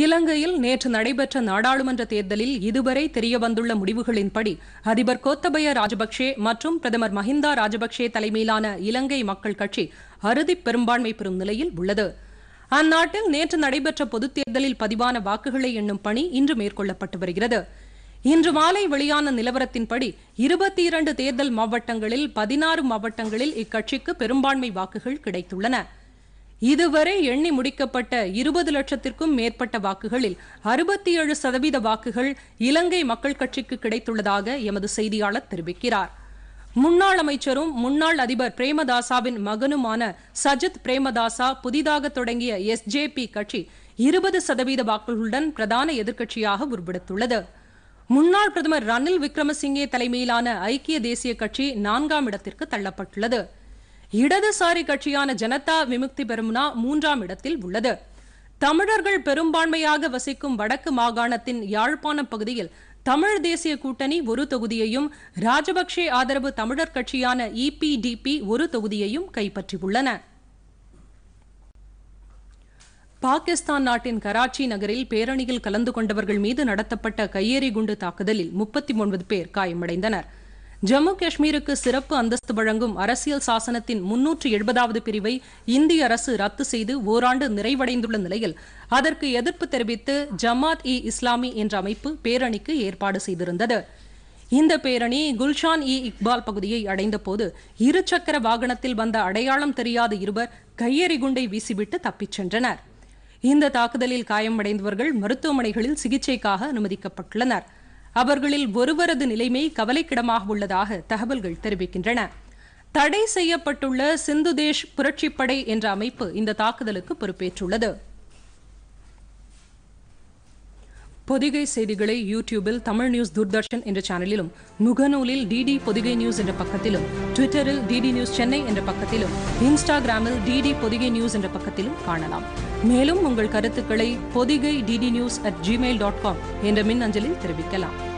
இலங்கையில் நேற்று நடைபெற்ற நாடாளுமன்ற தேர்தலில் இதுவரை தெரியவந்துள்ள முடிவுகளின்படி அதிபர் கோத்தபய ராஜபக்சே மற்றும் பிரதமர் மஹிந்தா ராஜபக்சே தலைமையிலான இலங்கை மக்கள் கட்சி அறுதி பெரும்பான்மை பெறும் நிலையில் உள்ளது அந்நாட்டில் நேற்று நடைபெற்ற பொதுத் தேர்தலில் பதிவான வாக்குகளை எண்ணும் பணி இன்று மேற்கொள்ளப்பட்டு வருகிறது இன்று மாலை வெளியான நிலவரத்தின்படி இருபத்தி இரண்டு தேர்தல் மாவட்டங்களில் பதினாறு மாவட்டங்களில் இக்கட்சிக்கு பெரும்பான்மை வாக்குகள் கிடைத்துள்ளன இதுவரை எண்ணி முடிக்கப்பட்ட இருபது லட்சத்திற்கும் மேற்பட்ட வாக்குகளில் அறுபத்தி ஏழு சதவீத வாக்குகள் இலங்கை மக்கள் கட்சிக்கு கிடைத்துள்ளதாக எமது செய்தியாளர் தெரிவிக்கிறார் முன்னாள் அமைச்சரும் முன்னாள் அதிபர் பிரேமதாசாவின் மகனுமான சஜித் பிரேமதாசா புதிதாக தொடங்கிய எஸ்ஜேபி கட்சி இருபது சதவீத வாக்குகளுடன் பிரதான எதிர்க்கட்சியாக உருவெடுத்துள்ளது முன்னாள் பிரதமர் ரணில் விக்ரமசிங்கே தலைமையிலான ஐக்கிய தேசிய கட்சி நான்காம் இடத்திற்கு தள்ளப்பட்டுள்ளது இடதுசாரி கட்சியான ஜனதா விமுக்தி பெருமுனா மூன்றாம் இடத்தில் உள்ளது தமிழர்கள் பெரும்பான்மையாக வசிக்கும் வடக்கு மாகாணத்தின் யாழ்ப்பாணம் பகுதியில் தமிழ் தேசிய கூட்டணி ஒரு தொகுதியையும் ராஜபக்சே ஆதரவு தமிழர் கட்சியான இபிடிபி ஒரு தொகுதியையும் கைப்பற்றியுள்ளன பாகிஸ்தான் நாட்டின் கராச்சி நகரில் பேரணியில் கலந்து கொண்டவர்கள் மீது நடத்தப்பட்ட கையெறி குண்டு தாக்குதலில் முப்பத்தி ஒன்பது பேர் காயமடைந்தனா் ஜம்மு காஷ்மீருக்கு சிறப்பு அந்தஸ்து வழங்கும் அரசியல் சாசனத்தின் முன்னூற்று எழுபதாவது பிரிவை இந்திய அரசு ரத்து செய்து ஓராண்டு நிறைவடைந்துள்ள நிலையில் அதற்கு எதிர்ப்பு தெரிவித்து ஜமாத் இ இஸ்லாமி என்ற அமைப்பு பேரணிக்கு ஏற்பாடு செய்திருந்தது இந்த பேரணி குல்ஷான் இ இக்பால் பகுதியை அடைந்தபோது இருசக்கர வாகனத்தில் வந்த அடையாளம் தெரியாத இருவர் கையெறி குண்டை வீசிவிட்டு தப்பிச் சென்றனர் இந்த தாக்குதலில் காயமடைந்தவர்கள் மருத்துவமனைகளில் சிகிச்சைக்காக அனுமதிக்கப்பட்டுள்ளனா் அவர்களில் ஒருவரது நிலைமை கவலைக்கிடமாக உள்ளதாக தகவல்கள் தெரிவிக்கின்றன தடை செய்யப்பட்டுள்ள சிந்துதேஷ் புரட்சிப்படை என்ற அமைப்பு இந்த தாக்குதலுக்கு பொறுப்பேற்றுள்ளது பொதிகை செய்திகளை யூடியூபில் தமிழ் நியூஸ் தூர்தர்ஷன் என்ற சேனலிலும் முகநூலில் டிடி பொதிகை நியூஸ் என்ற பக்கத்திலும் ட்விட்டரில் டிடி நியூஸ் சென்னை என்ற பக்கத்திலும் இன்ஸ்டாகிராமில் டிடி பொதிகை நியூஸ் என்ற பக்கத்திலும் காணலாம் மேலும் உங்கள் கருத்துக்களை Podhigai DD news at Gmail dot com என்ற மின் அஞ்சலில் தெரிவிக்கலாம்